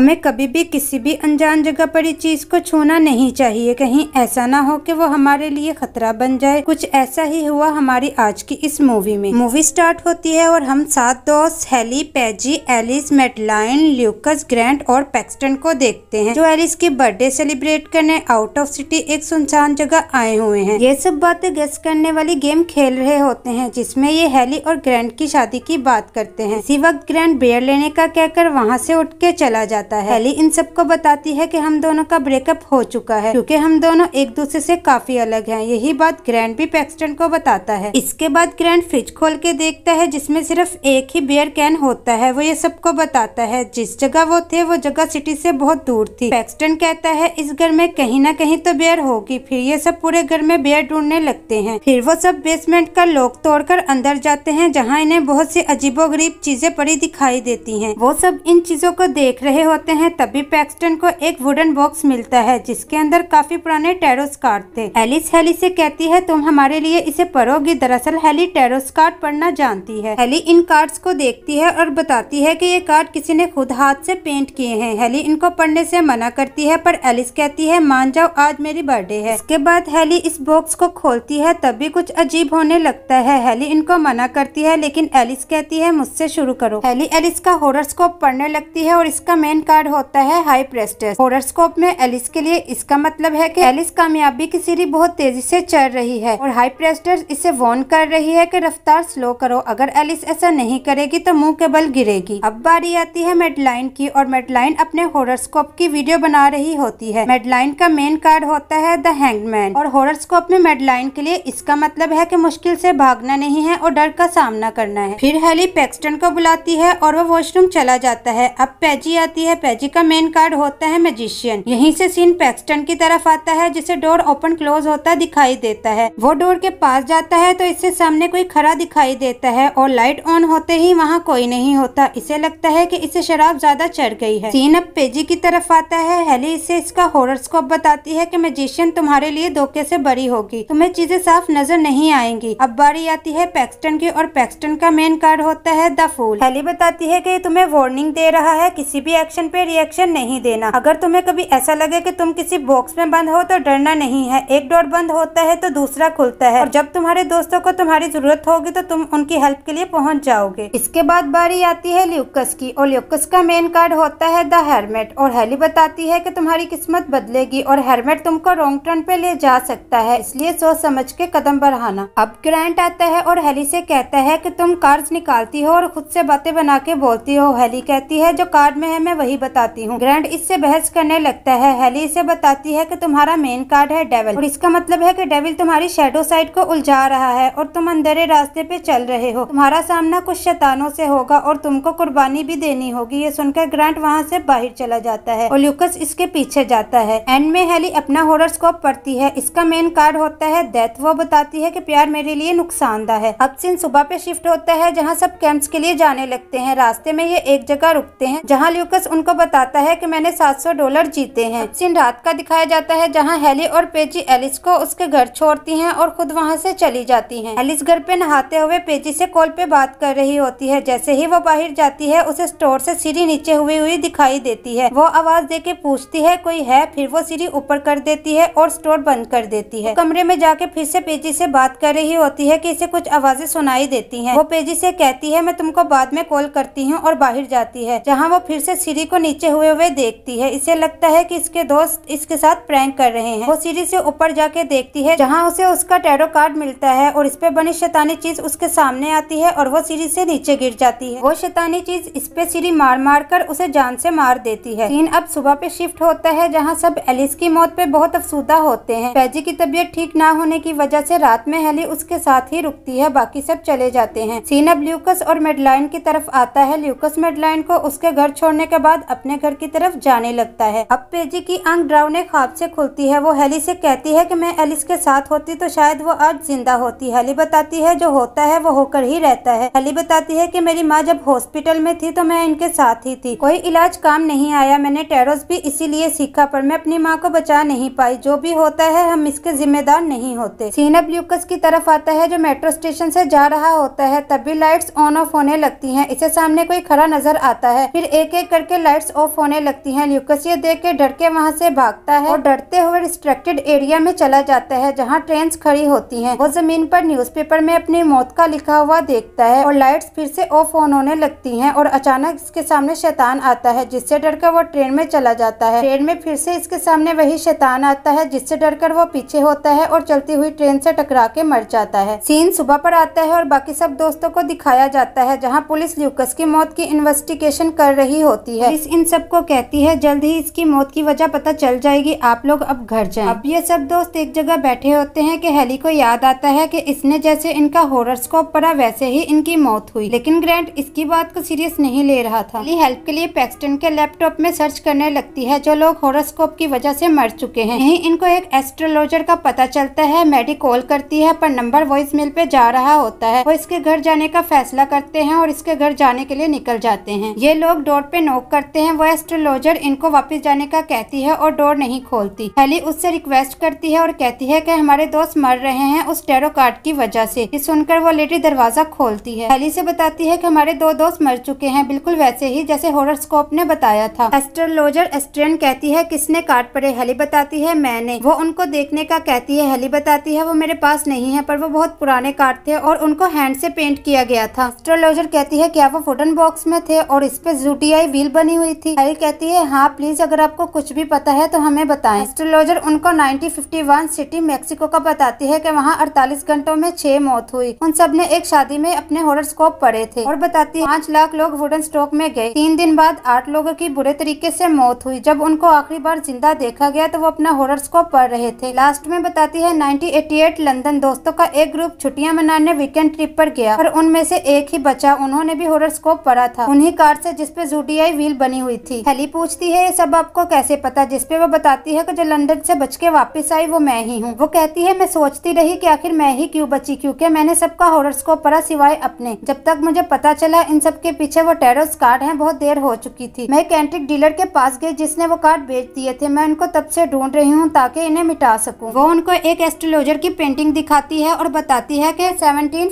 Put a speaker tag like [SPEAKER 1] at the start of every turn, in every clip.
[SPEAKER 1] हमें कभी भी किसी भी अनजान जगह पड़ी चीज़ को छूना नहीं चाहिए कहीं ऐसा ना हो कि वो हमारे लिए खतरा बन जाए कुछ ऐसा ही हुआ हमारी आज की इस मूवी में मूवी स्टार्ट होती है और हम सात दोस्त Hailey Paige Alice Madeline Lucas Grant और पैक्सटन को देखते हैं जो एलिस की बर्थडे सेलिब्रेट करने आउट ऑफ सिटी एक सुनसान जगह आए हुए हैं ये सब बातें गेस करने वाली गेम खेल रहे होते हैं जिसमे ये हेली और ग्रैंड की शादी की बात करते हैं इसी वक्त ग्रैंड बियर लेने का कहकर वहाँ से उठ के चला जाता जाता है एली इन सबको बताती है कि हम दोनों का ब्रेकअप हो चुका है क्योंकि हम दोनों एक दूसरे से काफी अलग हैं यही बात ग्रैंड भी पैक्सटन को बताता है इसके बाद ग्रैंड फ्रिज खोल के देखता है जिसमें सिर्फ एक ही बियर कैन होता है वो ये सबको बताता है जिस जगह वो थे वो जगह सिटी से बहुत दूर थी पैक्सटन कहता है इस घर में कहीं ना कहीं तो बियर होगी फिर ये सब पूरे घर में बियर ढूंढने लगते है फिर वो सब बेसमेंट का लोक तोड़कर अंदर जाते हैं जहाँ इन्हें बहुत सी अजीबोगरीब चीजें पड़ी दिखाई देती हैं वो सब इन चीजों को देख रहे होते हैं तभी पैक्सटन को एक वुडन बॉक्स मिलता है जिसके अंदर काफी पुराने टेरोस कार्ड थे एलिस हेली से कहती है तुम हमारे लिए इसे पढ़ोगी दरअसल हेली टेरोस कार्ड पढ़ना जानती है हेली इन कार्ड्स को देखती है और बताती है कि ये कार्ड किसी ने खुद हाथ से पेंट किए हैं हेली इनको पढ़ने से मना करती है पर एलिस कहती है मान जाओ आज मेरी बर्थडे है इसके बाद हेली इस बॉक्स को खोलती है तभी कुछ अजीब होने लगता है हेली इनको मना करती है लेकिन एलिस कहती है मुझसे शुरू करो हेली एलिस का होरर स्कोप पढ़ने लगती है और इसका मेन सेकंड कार्ड होता है हाई प्रेस्टेस होरोस्कोप में एलिस के लिए इसका मतलब है कि एलिस कामयाबी की सीढ़ी बहुत तेजी से चढ़ रही है और हाई प्रेस्टेस इसे वॉर्न कर रही है कि रफ्तार स्लो करो अगर एलिस ऐसा नहीं करेगी तो मुंह के बल गिरेगी अब बारी आती है मेडलाइन की और मेडलाइन अपने होरोस्कोप की वीडियो बना रही होती है मेडलाइन का मेन कार्ड होता है द हैंगमैन और होरोस्कोप में मेडलाइन के लिए इसका मतलब है की मुश्किल से भागना नहीं है और डर का सामना करना है फिर हेली पैक्सटन को बुलाती है और वो वॉशरूम चला जाता है अब पैजी आती है है पेजी का मेन कार्ड होता है मैजिशियन यहीं से सीन पैक्सटन की तरफ आता है जिसे डोर ओपन क्लोज होता दिखाई देता है वो डोर के पास जाता है तो इससे सामने कोई खड़ा दिखाई देता है और लाइट ऑन होते ही वहाँ कोई नहीं होता इसे लगता है की इसे शराब ज्यादा चढ़ गई है सीन अब पेजी की तरफ आता है हेली इसे इसका होरोस्कोप बताती है की मैजिशियन तुम्हारे लिए धोखे ऐसी बड़ी होगी तुम्हें चीजें साफ नजर नहीं आएंगी अब बारी आती है पैक्सटन की और पैक्सटन का मेन कार्ड होता है द फूल हेली बताती है की तुम्हें वार्निंग दे रहा है किसी भी एक्शन रिएक्शन पे रिएक्शन नहीं देना अगर तुम्हें कभी ऐसा लगे कि तुम किसी बॉक्स में बंद हो तो डरना नहीं है एक डोर बंद होता है तो दूसरा खुलता है और जब तुम्हारे दोस्तों को तुम्हारी जरूरत होगी तो तुम उनकी हेल्प के लिए पहुँच जाओगे इसके बाद बारी आती है ल्यूकस की और ल्यूकस का मेन कार्ड होता है द हेलमेट और हेली बताती है की तुम्हारी किस्मत बदलेगी और हेलमेट तुमको रॉन्ग टर्न पे ले जा सकता है इसलिए सोच समझ के कदम बढ़ाना अब ग्रांट आता है और हेली से कहता है की तुम कार्ड निकालती हो और खुद से बातें बना के बोलती हो हेली कहती है जो कार्ड में है मैं वही वही बताती हूँ ग्रैंड इससे बहस करने लगता है हेली इसे बताती है कि तुम्हारा मेन कार्ड है डेविल और इसका मतलब है कि डेविल तुम्हारी शेडो साइड को उलझा रहा है और तुम अंधेरे रास्ते पे चल रहे हो तुम्हारा सामना कुछ शैतानों से होगा और तुमको कुर्बानी भी देनी होगी ये सुनकर ग्रांट वहाँ से बाहर चला जाता है और ल्यूकस इसके पीछे जाता है एंड में हेली अपना स्कोप पढ़ती है इसका मेन कार्ड होता है डेथ वो बताती है की प्यार मेरे लिए नुकसानदा है अब सिंह सुबह पे शिफ्ट होता है जहाँ सब कैंप्स के लिए जाने लगते हैं रास्ते में ये एक जगह रुकते हैं जहाँ ल्यूकस उन उनको बताता है कि मैंने 700 डॉलर जीते हैं सीन रात का दिखाया जाता है जहां हेली और पेजी एलिस को उसके घर छोड़ती हैं और खुद वहां से चली जाती हैं। एलिस घर पे नहाते हुए पेजी से कॉल पे बात कर रही होती है जैसे ही वो बाहर जाती है उसे स्टोर से सीढ़ी नीचे हुई हुई दिखाई देती है वो आवाज दे के पूछती है कोई है फिर वो सीढ़ी ऊपर कर देती है और स्टोर बंद कर देती है कमरे में जाके फिर से पेजी से बात कर रही होती है की इसे कुछ आवाजें सुनाई देती है वो पेजी से कहती है मैं तुमको बाद में कॉल करती हूँ और बाहर जाती है जहाँ वो फिर से सीढ़ी को नीचे हुए हुए देखती है इसे लगता है कि इसके दोस्त इसके साथ प्रैंक कर रहे हैं वो सीढ़ी से ऊपर जाके देखती है जहाँ उसे उसका टेडो कार्ड मिलता है और इस पे बनी शैतानी चीज उसके सामने आती है और वो सीढ़ी से नीचे गिर जाती है वो शैतानी चीज इस पे सीढ़ी मार मार कर उसे जान से मार देती है सीन अब सुबह पे शिफ्ट होता है जहाँ सब एलिस की मौत पे बहुत अफसुदा होते हैं पैजी की तबीयत ठीक ना होने की वजह से रात में हेली उसके साथ ही रुकती है बाकी सब चले जाते हैं सीन अब ल्यूकस और मेडलाइन की तरफ आता है ल्यूकस मेडलाइन को उसके घर छोड़ने के बाद बाद अपने घर की तरफ जाने लगता है अब पेजी की आंख ने खाब से खुलती है वो हेली से कहती है कि मैं एलिस के साथ होती तो शायद वो आज जिंदा होती हेली बताती है जो होता है वो होकर ही रहता है हेली बताती है की मेरी माँ जब हॉस्पिटल में थी तो मैं इनके साथ ही थी कोई इलाज काम नहीं आया मैंने टेरोस भी इसीलिए सीखा पर मैं अपनी माँ को बचा नहीं पाई जो भी होता है हम इसके जिम्मेदार नहीं होते सीनब ल्यूकस की तरफ आता है जो मेट्रो स्टेशन से जा रहा होता है तभी लाइट्स ऑन ऑफ होने लगती हैं इसे सामने कोई खड़ा नजर आता है फिर एक एक करके लाइट्स ऑफ होने लगती हैं ये देख के डर के वहाँ से भागता है और डरते हुए रिस्ट्रिक्टेड एरिया में चला जाता है जहाँ ट्रेन खड़ी होती है वो जमीन पर न्यूज़पेपर में अपनी मौत का लिखा हुआ देखता है और लाइट्स फिर से ऑफ ऑन होने लगती है और अचानक इसके सामने शैतान आता है जिससे कर वो ट्रेन में चला जाता है ट्रेन में फिर से इसके सामने वही शैतान आता है जिससे कर वो पीछे होता है और चलती हुई ट्रेन से टकरा के मर जाता है सीन सुबह पर आता है और बाकी सब दोस्तों को दिखाया जाता है जहाँ पुलिस ल्यूकस की मौत की इन्वेस्टिगेशन कर रही होती है पुलिस इन सबको कहती है जल्द ही इसकी मौत की वजह पता चल जाएगी आप लोग अब घर जाएं। अब ये सब दोस्त एक जगह बैठे होते हैं कि हेली को याद आता है कि इसने जैसे इनका होरोस्कोप पड़ा वैसे ही इनकी मौत हुई लेकिन ग्रैंड इसकी बात को सीरियस नहीं ले रहा था हेली हेल्प के लिए पैक्सटन के लैपटॉप में सर्च करने लगती है जो लोग होरोस्कोप की वजह से मर चुके हैं यही इनको एक एस्ट्रोलॉजर का पता चलता है मैडी कॉल करती है पर नंबर वॉइस मेल पे जा रहा होता है वो इसके घर जाने का फैसला करते हैं और इसके घर जाने के लिए निकल जाते हैं ये लोग डोर पे नोक कर करते हैं वो एस्ट्रोलॉजर इनको वापस जाने का कहती है और डोर नहीं खोलती हेली उससे रिक्वेस्ट करती है और कहती है कि हमारे दोस्त मर रहे हैं उस टेरो कार्ड की वजह से ये सुनकर वो लेडी दरवाजा खोलती है हेली से बताती है कि हमारे दो दोस्त मर चुके हैं बिल्कुल वैसे ही जैसे होरोस्कोप ने बताया था एस्ट्रोलॉजर एस्ट्रेन कहती है किसने कार्ड पड़े हेली बताती है मैंने वो उनको देखने का कहती है हेली बताती है वो मेरे पास नहीं है पर वो बहुत पुराने कार्ड थे और उनको हैंड से पेंट किया गया था एस्ट्रोलॉजर कहती है क्या वो वुडन बॉक्स में थे और इस पे जूटीआई व्हील बनी बनी हुई थी हैरी कहती है हाँ प्लीज अगर आपको कुछ भी पता है तो हमें बताएं एस्ट्रोलॉजर उनको 1951 सिटी मेक्सिको का बताती है कि वहाँ 48 घंटों में छह मौत हुई उन सब ने एक शादी में अपने होरस्कोप पड़े थे और बताती है पाँच लाख लोग वुडन स्ट्रोक में गए तीन दिन बाद आठ लोगों की बुरे तरीके ऐसी मौत हुई जब उनको आखिरी बार जिंदा देखा गया तो वो अपना होरस्कोप पढ़ रहे थे लास्ट में बताती है नाइनटीन लंदन दोस्तों का एक ग्रुप छुट्टियाँ मनाने वीकेंड ट्रिप आरोप गया और उनमें से एक ही बचा उन्होंने भी होरस्कोप पढ़ा था उन्हीं कार ऐसी जिसपे जूडीआई व्हील बनी हुई थी हेली पूछती है ये सब आपको कैसे पता जिसपे वो बताती है कि जो लंदन से बच के वापस आई वो मैं ही हूँ वो कहती है मैं सोचती रही कि आखिर मैं ही क्यों बची क्योंकि मैंने सबका हॉरोस्कोप पढ़ा सिवाय अपने जब तक मुझे पता चला इन सब के पीछे वो टेरोस कार्ड है बहुत देर हो चुकी थी मैं कैंट्रिक डीलर के पास गई जिसने वो कार्ड बेच दिए थे मैं उनको तब से ढूंढ रही हूँ ताकि इन्हें मिटा सकूँ वो उनको एक एस्ट्रोलॉजर की पेंटिंग दिखाती है और बताती है की सेवनटीन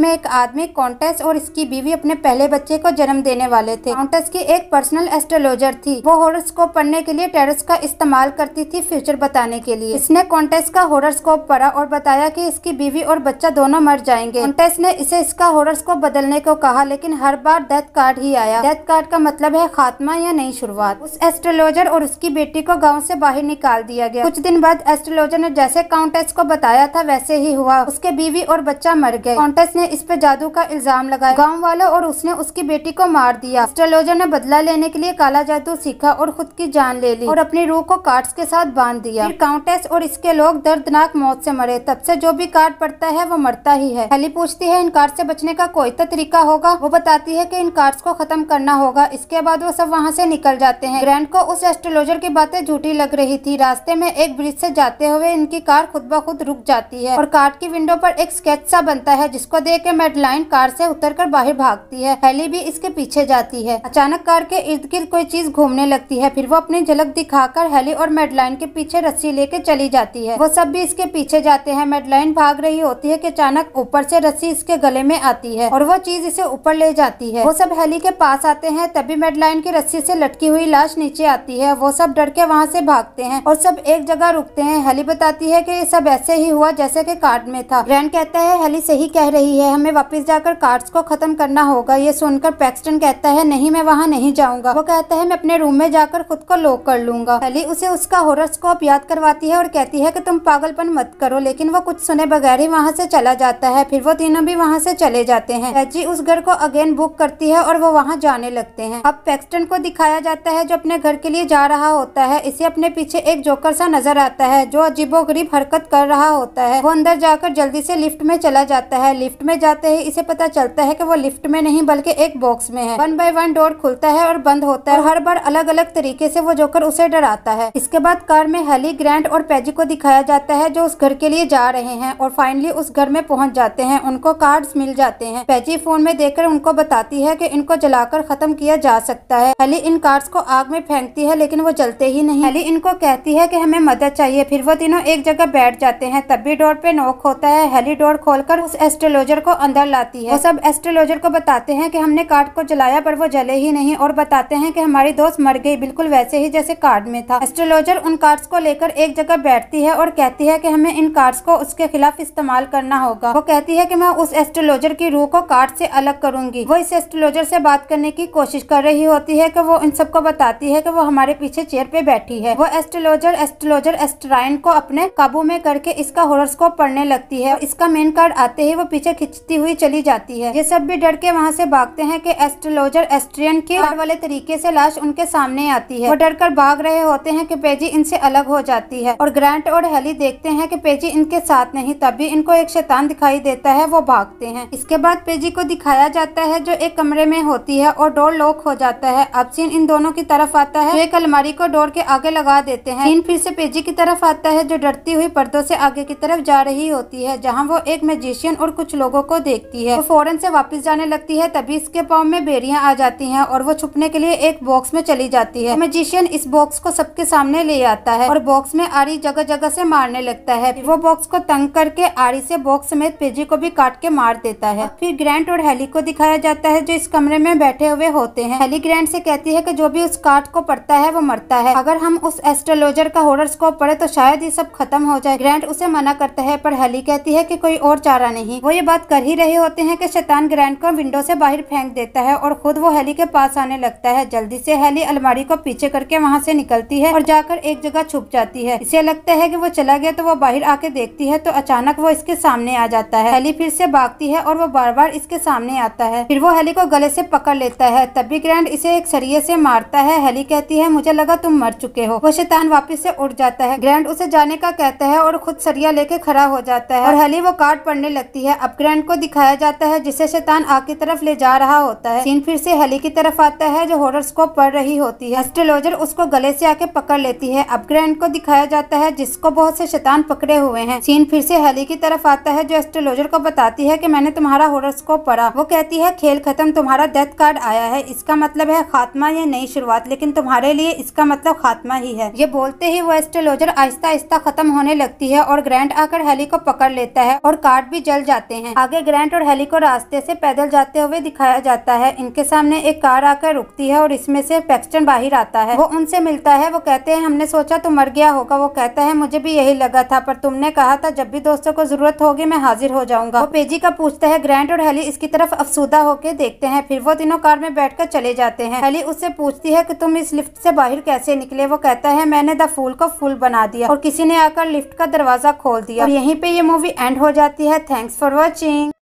[SPEAKER 1] में एक आदमी कॉन्टेस और इसकी बीवी अपने पहले बच्चे को जन्म देने वाले थे कॉन्टेस्ट की एक पर्सनल एस्ट्रोलॉजर थी वो हॉरोस्कोप पढ़ने के लिए टेरस का इस्तेमाल करती थी फ्यूचर बताने के लिए इसने कॉन्टेस्ट का हॉरोस्कोप पढ़ा और बताया कि इसकी बीवी और बच्चा दोनों मर जाएंगे कॉन्टेस्ट ने इसे इसका हॉरोस्कोप बदलने को कहा लेकिन हर बार डेथ कार्ड ही आया डेथ कार्ड का मतलब है खात्मा या नई शुरुआत उस एस्ट्रोलॉजर और उसकी बेटी को गाँव ऐसी बाहर निकाल दिया गया कुछ दिन बाद एस्ट्रोलॉजर ने जैसे कॉन्टेस्ट को बताया था वैसे ही हुआ उसके बीवी और बच्चा मर गए कॉन्टेस्ट ने इस पर जादू का इल्जाम लगाया गाँव वालों और उसने उसकी बेटी को मार दिया एस्ट्रोलॉजर ने बदला लेने के लिए काला जादू सीखा और खुद की जान ले ली और अपनी रूह को कार्ड्स के साथ बांध दिया फिर काउंटेस और इसके लोग दर्दनाक मौत से मरे तब से जो भी कार्ड पड़ता है वो मरता ही है हेली पूछती है इन कार्ड से बचने का कोई तो तरीका होगा वो बताती है की इन कार्ड को खत्म करना होगा इसके बाद वो सब वहाँ से निकल जाते हैं ग्रैंड को उस एस्ट्रोलॉजर की बातें झूठी लग रही थी रास्ते में एक ब्रिज से जाते हुए इनकी कार खुद ब खुद रुक जाती है और कार्ड की विंडो पर एक स्केच सा बनता है जिसको देख के मेडलाइन कार से उतरकर बाहर भागती है हेली भी इसके पीछे जाती है अचानक कार के के इर्द गिर्द कोई चीज घूमने लगती है फिर वो अपनी झलक दिखाकर हेली और मेडलाइन के पीछे रस्सी लेके चली जाती है वो सब भी इसके पीछे जाते हैं मेडलाइन भाग रही होती है कि अचानक ऊपर से रस्सी इसके गले में आती है और वो चीज इसे ऊपर ले जाती है वो सब हेली के पास आते हैं तभी मेडलाइन की रस्सी से लटकी हुई लाश नीचे आती है वो सब डर के वहाँ से भागते हैं और सब एक जगह रुकते हैं हेली बताती है की सब ऐसे ही हुआ जैसे की कार्ड में था ग्रैंड कहता है हेली सही कह रही है हमें वापिस जाकर कार्ड को खत्म करना होगा ये सुनकर पैक्सटन कहता है नहीं मैं वहाँ नहीं जाऊँ जाऊंगा वो कहता है मैं अपने रूम में जाकर खुद को लोक कर लूंगा अली उसे उसका होरोस्कोप याद करवाती है और कहती है की तुम पागलपन मत करो लेकिन वो कुछ सुने बगैर ही वहाँ से चला जाता है फिर वो तीनों भी वहाँ से चले जाते हैं पैची उस घर को अगेन बुक करती है और वो वहाँ जाने लगते है अब पैक्सटन को दिखाया जाता है जो अपने घर के लिए जा रहा होता है इसे अपने पीछे एक जोकर सा नजर आता है जो गरीब हरकत कर रहा होता है वो अंदर जाकर जल्दी से लिफ्ट में चला जाता है लिफ्ट में जाते ही इसे पता चलता है कि वो लिफ्ट में नहीं बल्कि एक बॉक्स में है वन बाय वन डोर खुलता है और बंद होता है हर बार अलग अलग तरीके से वो जोकर उसे डराता है इसके बाद कार में हेली ग्रैंड और पेजी को दिखाया जाता है जो उस घर के लिए जा रहे हैं और फाइनली उस घर में पहुंच जाते हैं उनको कार्ड्स मिल जाते हैं पेजी फोन में देखकर उनको बताती है कि इनको जलाकर खत्म किया जा सकता है हेली इन कार्ड्स को आग में फेंकती है लेकिन वो जलते ही नहीं हेली इनको कहती है की हमें मदद चाहिए फिर वो तीनों एक जगह बैठ जाते हैं तब भी डोर पे नोक होता है हेली डोर कर उस एस्ट्रोलॉजर को अंदर लाती है सब एस्ट्रोलॉजर को बताते हैं की हमने कार्ड को जलाया पर वो जले ही नहीं और बताते हैं कि हमारी दोस्त मर गई बिल्कुल वैसे ही जैसे कार्ड में था एस्ट्रोलॉजर उन कार्ड्स को लेकर एक जगह बैठती है और कहती है कि हमें इन कार्ड्स को उसके खिलाफ इस्तेमाल करना होगा वो कहती है कि मैं उस एस्ट्रोलॉजर की रूह को कार्ड से अलग करूंगी वो इस एस्ट्रोलॉजर से बात करने की कोशिश कर रही होती है कि वो इन सबको बताती है कि वो हमारे पीछे चेयर पे बैठी है वो एस्ट्रोलॉजर एस्ट्रोलॉजर एस्ट्राइन को अपने काबू में करके इसका हॉरोस्कोप पढ़ने लगती है इसका मेन कार्ड आते ही वो पीछे खींचती हुई चली जाती है ये सब भी डर के वहाँ से भागते हैं कि एस्ट्रोलॉजर एस्ट्रियन के हाँ। वाले तरीके से लाश उनके सामने आती है वो डर कर भाग रहे होते हैं कि पेजी इनसे अलग हो जाती है और ग्रांट और हेली देखते हैं कि पेजी इनके साथ नहीं तभी इनको एक शैतान दिखाई देता है वो भागते हैं इसके बाद पेजी को दिखाया जाता है जो एक कमरे में होती है और डोर लॉक हो जाता है अब सीन इन दोनों की तरफ आता है एक अलमारी को डोर के आगे लगा देते हैं सीन फिर से पेजी की तरफ आता है जो डरती हुई पर्दों से आगे की तरफ जा रही होती है जहाँ वो एक मैजिशियन और कुछ लोगों को देखती है वो फौरन से वापस जाने लगती है तभी इसके पाँव में बेरियां आ जाती है और वो छुप छुपने के लिए एक बॉक्स में चली जाती है मजिशियन इस बॉक्स को सबके सामने ले आता है और बॉक्स में आरी जगह जगह से मारने लगता है वो बॉक्स को तंग करके आरी से बॉक्स समेत पेजी को भी काट के मार देता है फिर ग्रैंड और हेली को दिखाया जाता है जो इस कमरे में बैठे हुए होते हैं हेली ग्रैंड से कहती है की जो भी उस काट को पड़ता है वो मरता है अगर हम उस एस्ट्रोलॉजर का होर्डर स्कोप पड़े तो शायद ये सब खत्म हो जाए ग्रैंड उसे मना करता है पर हेली कहती है की कोई और चारा नहीं वो ये बात कर ही रहे होते हैं की शैतान ग्रैंड को विंडो से बाहर फेंक देता है और खुद वो हेली के पास आने लगता लगता है जल्दी से हैली अलमारी को पीछे करके वहाँ से निकलती है और जाकर एक जगह छुप जाती है इसे लगता है कि वो चला गया तो वो बाहर आके देखती है तो अचानक वो इसके सामने आ जाता है हैली फिर से भागती है और वो बार बार इसके सामने आता है फिर वो हैली को गले से पकड़ लेता है तभी ग्रैंड इसे एक सरिये से मारता है हैली कहती है मुझे लगा तुम मर चुके हो वो शैतान वापिस से उठ जाता है ग्रैंड उसे जाने का कहता है और खुद सरिया लेके खड़ा हो जाता है और हैली वो कार्ड पड़ने लगती है अब ग्रैंड को दिखाया जाता है जिसे शैतान आग की तरफ ले जा रहा होता है सीन फिर से हैली की तरफ आता है है जो हॉरोस्कोप पढ़ रही होती है एस्ट्रोलॉजर उसको गले से आके पकड़ लेती है अपग्रैंड को दिखाया जाता है जिसको बहुत से शैतान पकड़े हुए हैं सीन फिर से हेली की तरफ आता है जो एस्ट्रोलॉजर को बताती है की मैंने तुम्हारा हॉरोस्कोप पढ़ा वो कहती है खेल खत्म तुम्हारा डेथ कार्ड आया है इसका मतलब है खात्मा या नई शुरुआत लेकिन तुम्हारे लिए इसका मतलब खात्मा ही है ये बोलते ही वो एस्ट्रोलॉजर आहिस्ता आहिस्ता खत्म होने लगती है और ग्रैंड आकर हेली को पकड़ लेता है और कार्ड भी जल जाते हैं आगे ग्रैंड और हेली को रास्ते से पैदल जाते हुए दिखाया जाता है इनके सामने एक कार आकर रुक रुकती है और इसमें से पैक्सटन बाहर आता है वो उनसे मिलता है वो कहते हैं हमने सोचा तुम मर गया होगा वो कहता है मुझे भी यही लगा था पर तुमने कहा था जब भी दोस्तों को जरूरत होगी मैं हाजिर हो जाऊंगा वो पेजी का पूछता है ग्रैंड और हेली इसकी तरफ अफसुदा होकर देखते हैं फिर वो तीनों कार में कर चले जाते हैं हेली उससे पूछती है की तुम इस लिफ्ट से बाहर कैसे निकले वो कहता है मैंने द फूल को फूल बना दिया और किसी ने आकर लिफ्ट का दरवाजा खोल दिया यही पे ये मूवी एंड हो जाती है थैंक्स फॉर वॉचिंग